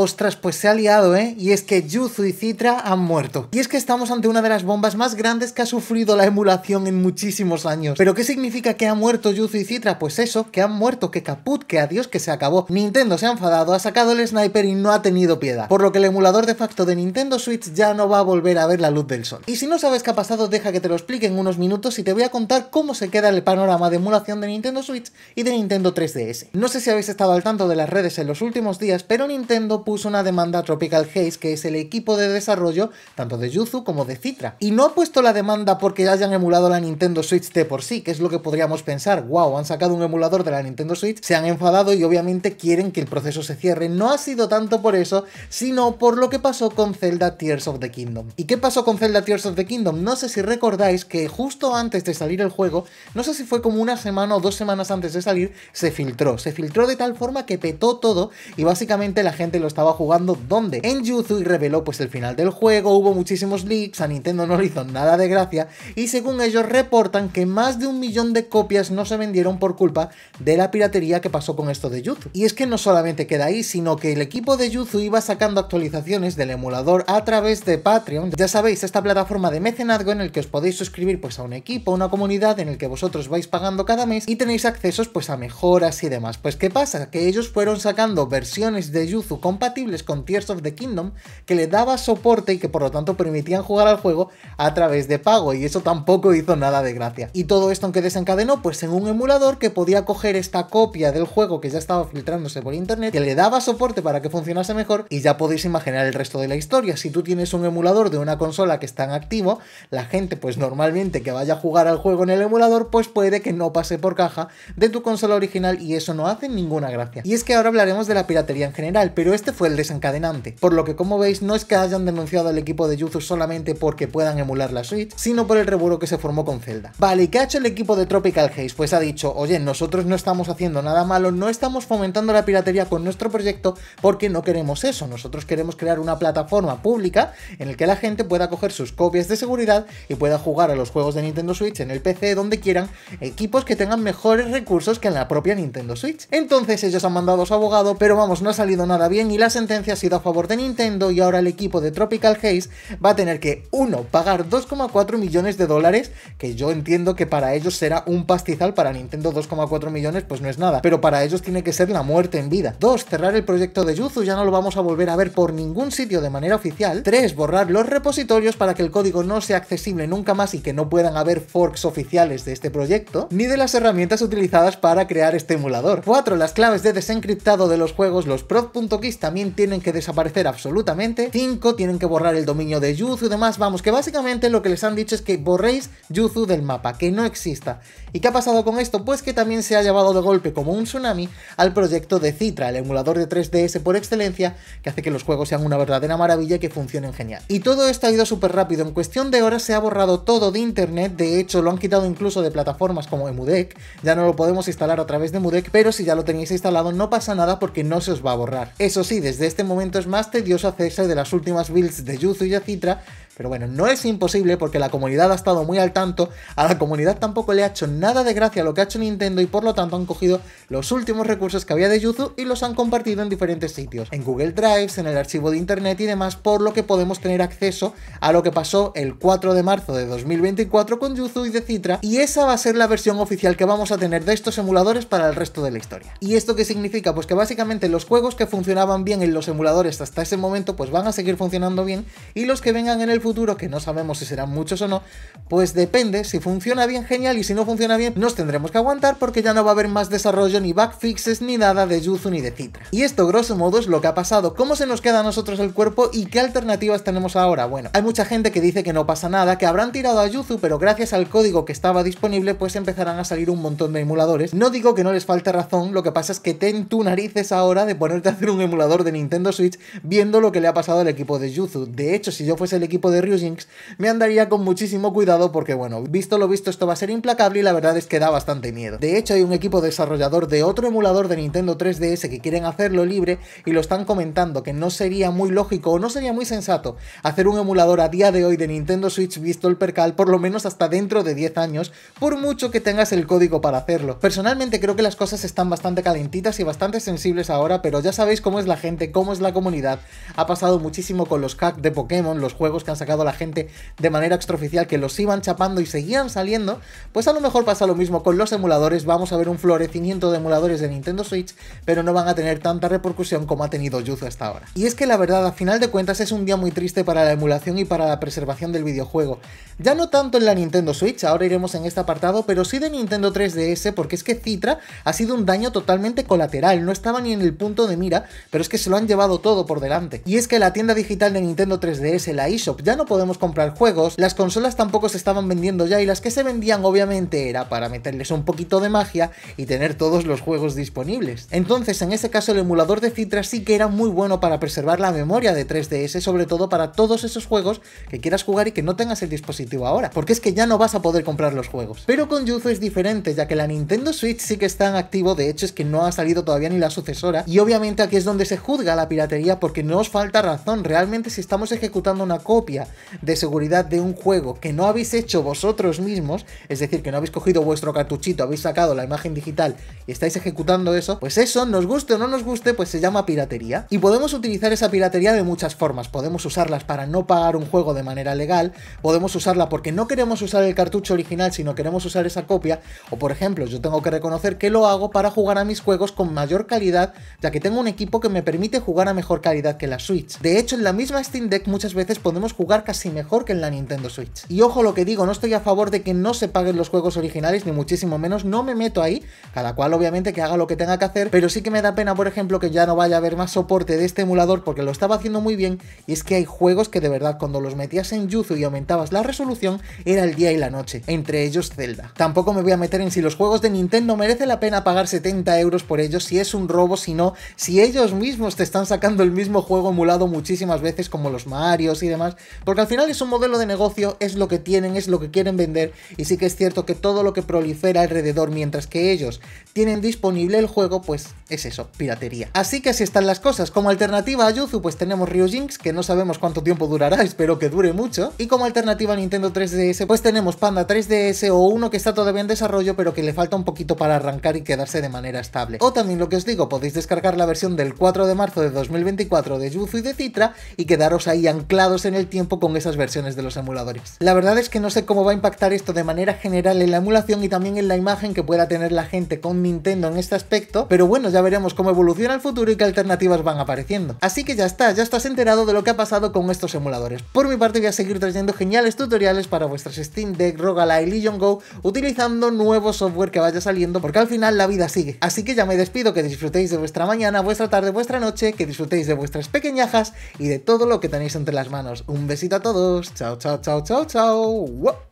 Ostras, pues se ha liado, ¿eh? Y es que Yuzu y Citra han muerto. Y es que estamos ante una de las bombas más grandes que ha sufrido la emulación en muchísimos años. ¿Pero qué significa que ha muerto Yuzu y Citra? Pues eso, que han muerto, que caput, que adiós, que se acabó. Nintendo se ha enfadado, ha sacado el sniper y no ha tenido piedad. Por lo que el emulador de facto de Nintendo Switch ya no va a volver a ver la luz del sol. Y si no sabes qué ha pasado, deja que te lo explique en unos minutos y te voy a contar cómo se queda el panorama de emulación de Nintendo Switch y de Nintendo 3DS. No sé si habéis estado al tanto de las redes en los últimos días, pero Nintendo puso una demanda a Tropical Haze, que es el equipo de desarrollo tanto de Yuzu como de Citra. Y no ha puesto la demanda porque hayan emulado la Nintendo Switch de por sí, que es lo que podríamos pensar. Wow, han sacado un emulador de la Nintendo Switch, se han enfadado y obviamente quieren que el proceso se cierre. No ha sido tanto por eso, sino por lo que pasó con Zelda Tears of the Kingdom. ¿Y qué pasó con Zelda Tears of the Kingdom? No sé si recordáis que justo antes de salir el juego, no sé si fue como una semana o dos semanas antes de salir, se filtró. Se filtró de tal forma que petó todo y básicamente la gente lo está estaba jugando dónde. En y reveló pues el final del juego, hubo muchísimos leaks, a Nintendo no le hizo nada de gracia y según ellos reportan que más de un millón de copias no se vendieron por culpa de la piratería que pasó con esto de Yuzu. Y es que no solamente queda ahí, sino que el equipo de Yuzu iba sacando actualizaciones del emulador a través de Patreon. Ya sabéis, esta plataforma de mecenazgo en el que os podéis suscribir pues a un equipo, una comunidad en el que vosotros vais pagando cada mes y tenéis accesos pues a mejoras y demás. Pues ¿qué pasa? Que ellos fueron sacando versiones de Yuzu con compatibles con Tears of the Kingdom que le daba soporte y que por lo tanto permitían jugar al juego a través de pago y eso tampoco hizo nada de gracia. Y todo esto aunque desencadenó pues en un emulador que podía coger esta copia del juego que ya estaba filtrándose por internet, que le daba soporte para que funcionase mejor y ya podéis imaginar el resto de la historia. Si tú tienes un emulador de una consola que está en activo, la gente pues normalmente que vaya a jugar al juego en el emulador pues puede que no pase por caja de tu consola original y eso no hace ninguna gracia. Y es que ahora hablaremos de la piratería en general, pero este fue el desencadenante, por lo que como veis no es que hayan denunciado al equipo de Yuzu solamente porque puedan emular la Switch, sino por el revuelo que se formó con Zelda. Vale, ¿y qué ha hecho el equipo de Tropical Haze? Pues ha dicho, oye, nosotros no estamos haciendo nada malo, no estamos fomentando la piratería con nuestro proyecto porque no queremos eso, nosotros queremos crear una plataforma pública en la que la gente pueda coger sus copias de seguridad y pueda jugar a los juegos de Nintendo Switch en el PC donde quieran, equipos que tengan mejores recursos que en la propia Nintendo Switch. Entonces ellos han mandado su abogado, pero vamos, no ha salido nada bien y la sentencia ha sido a favor de Nintendo y ahora el equipo de Tropical Haze va a tener que, uno, pagar 2,4 millones de dólares, que yo entiendo que para ellos será un pastizal, para Nintendo 2,4 millones pues no es nada, pero para ellos tiene que ser la muerte en vida. Dos, cerrar el proyecto de Yuzu, ya no lo vamos a volver a ver por ningún sitio de manera oficial. Tres, borrar los repositorios para que el código no sea accesible nunca más y que no puedan haber forks oficiales de este proyecto, ni de las herramientas utilizadas para crear este emulador. Cuatro, las claves de desencriptado de los juegos, los prod.kista, también tienen que desaparecer absolutamente. 5 tienen que borrar el dominio de Yuzu y demás. Vamos, que básicamente lo que les han dicho es que borréis Yuzu del mapa, que no exista. ¿Y qué ha pasado con esto? Pues que también se ha llevado de golpe como un tsunami al proyecto de Citra, el emulador de 3DS por excelencia, que hace que los juegos sean una verdadera maravilla y que funcionen genial. Y todo esto ha ido súper rápido. En cuestión de horas se ha borrado todo de internet. De hecho, lo han quitado incluso de plataformas como Emudec. Ya no lo podemos instalar a través de Emudec, pero si ya lo tenéis instalado no pasa nada porque no se os va a borrar. Eso sí, y desde este momento es más tedioso hacerse de las últimas builds de Yuzu y Yacitra pero bueno, no es imposible porque la comunidad ha estado muy al tanto, a la comunidad tampoco le ha hecho nada de gracia lo que ha hecho Nintendo y por lo tanto han cogido los últimos recursos que había de Yuzu y los han compartido en diferentes sitios, en Google Drives, en el archivo de internet y demás, por lo que podemos tener acceso a lo que pasó el 4 de marzo de 2024 con Yuzu y de Citra y esa va a ser la versión oficial que vamos a tener de estos emuladores para el resto de la historia. ¿Y esto qué significa? Pues que básicamente los juegos que funcionaban bien en los emuladores hasta ese momento pues van a seguir funcionando bien y los que vengan en el futuro futuro, que no sabemos si serán muchos o no, pues depende, si funciona bien, genial, y si no funciona bien, nos tendremos que aguantar porque ya no va a haber más desarrollo, ni backfixes, ni nada de Yuzu ni de Citra. Y esto, grosso modo, es lo que ha pasado, cómo se nos queda a nosotros el cuerpo y qué alternativas tenemos ahora. Bueno, hay mucha gente que dice que no pasa nada, que habrán tirado a Yuzu, pero gracias al código que estaba disponible, pues empezarán a salir un montón de emuladores. No digo que no les falte razón, lo que pasa es que ten tu narices ahora de ponerte a hacer un emulador de Nintendo Switch viendo lo que le ha pasado al equipo de Yuzu. De hecho, si yo fuese el equipo de Ryujinx, me andaría con muchísimo cuidado porque, bueno, visto lo visto, esto va a ser implacable y la verdad es que da bastante miedo. De hecho, hay un equipo desarrollador de otro emulador de Nintendo 3DS que quieren hacerlo libre y lo están comentando que no sería muy lógico o no sería muy sensato hacer un emulador a día de hoy de Nintendo Switch visto el percal, por lo menos hasta dentro de 10 años, por mucho que tengas el código para hacerlo. Personalmente creo que las cosas están bastante calentitas y bastante sensibles ahora, pero ya sabéis cómo es la gente, cómo es la comunidad. Ha pasado muchísimo con los hacks de Pokémon, los juegos que han sacado la gente de manera extraoficial, que los iban chapando y seguían saliendo, pues a lo mejor pasa lo mismo con los emuladores, vamos a ver un florecimiento de emuladores de Nintendo Switch, pero no van a tener tanta repercusión como ha tenido Yuzu hasta ahora. Y es que la verdad, a final de cuentas, es un día muy triste para la emulación y para la preservación del videojuego. Ya no tanto en la Nintendo Switch, ahora iremos en este apartado, pero sí de Nintendo 3DS, porque es que Citra ha sido un daño totalmente colateral, no estaba ni en el punto de mira, pero es que se lo han llevado todo por delante. Y es que la tienda digital de Nintendo 3DS, la eShop, ya no podemos comprar juegos, las consolas tampoco se estaban vendiendo ya y las que se vendían obviamente era para meterles un poquito de magia y tener todos los juegos disponibles. Entonces en ese caso el emulador de Citra sí que era muy bueno para preservar la memoria de 3DS, sobre todo para todos esos juegos que quieras jugar y que no tengas el dispositivo ahora, porque es que ya no vas a poder comprar los juegos. Pero con Yuzu es diferente, ya que la Nintendo Switch sí que está en activo, de hecho es que no ha salido todavía ni la sucesora, y obviamente aquí es donde se juzga la piratería porque no os falta razón, realmente si estamos ejecutando una copia de seguridad de un juego que no habéis hecho vosotros mismos, es decir, que no habéis cogido vuestro cartuchito, habéis sacado la imagen digital y estáis ejecutando eso, pues eso, nos guste o no nos guste, pues se llama piratería. Y podemos utilizar esa piratería de muchas formas. Podemos usarlas para no pagar un juego de manera legal, podemos usarla porque no queremos usar el cartucho original, sino queremos usar esa copia, o por ejemplo, yo tengo que reconocer que lo hago para jugar a mis juegos con mayor calidad, ya que tengo un equipo que me permite jugar a mejor calidad que la Switch. De hecho, en la misma Steam Deck muchas veces podemos jugar casi mejor que en la Nintendo Switch. Y ojo lo que digo, no estoy a favor de que no se paguen los juegos originales, ni muchísimo menos, no me meto ahí, cada cual obviamente que haga lo que tenga que hacer, pero sí que me da pena, por ejemplo, que ya no vaya a haber más soporte de este emulador porque lo estaba haciendo muy bien y es que hay juegos que de verdad cuando los metías en Yuzu y aumentabas la resolución era el día y la noche, entre ellos Zelda. Tampoco me voy a meter en si los juegos de Nintendo merecen la pena pagar 70 euros por ellos, si es un robo, si no, si ellos mismos te están sacando el mismo juego emulado muchísimas veces como los Marios y demás, porque al final es un modelo de negocio, es lo que tienen, es lo que quieren vender y sí que es cierto que todo lo que prolifera alrededor mientras que ellos tienen disponible el juego, pues es eso, piratería. Así que así están las cosas. Como alternativa a Yuzu pues tenemos Ryujinx, que no sabemos cuánto tiempo durará, espero que dure mucho. Y como alternativa a Nintendo 3DS pues tenemos Panda 3DS o uno que está todavía en desarrollo pero que le falta un poquito para arrancar y quedarse de manera estable. O también lo que os digo, podéis descargar la versión del 4 de marzo de 2024 de Yuzu y de Citra y quedaros ahí anclados en el tiempo con esas versiones de los emuladores. La verdad es que no sé cómo va a impactar esto de manera general en la emulación y también en la imagen que pueda tener la gente con Nintendo en este aspecto, pero bueno, ya veremos cómo evoluciona el futuro y qué alternativas van apareciendo. Así que ya está, ya estás enterado de lo que ha pasado con estos emuladores. Por mi parte voy a seguir trayendo geniales tutoriales para vuestras Steam Deck, Rogala y Legion Go utilizando nuevo software que vaya saliendo porque al final la vida sigue. Así que ya me despido, que disfrutéis de vuestra mañana, vuestra tarde, vuestra noche, que disfrutéis de vuestras pequeñajas y de todo lo que tenéis entre las manos. Un beso besito a todos. Chao, chao, chao, chao, chao.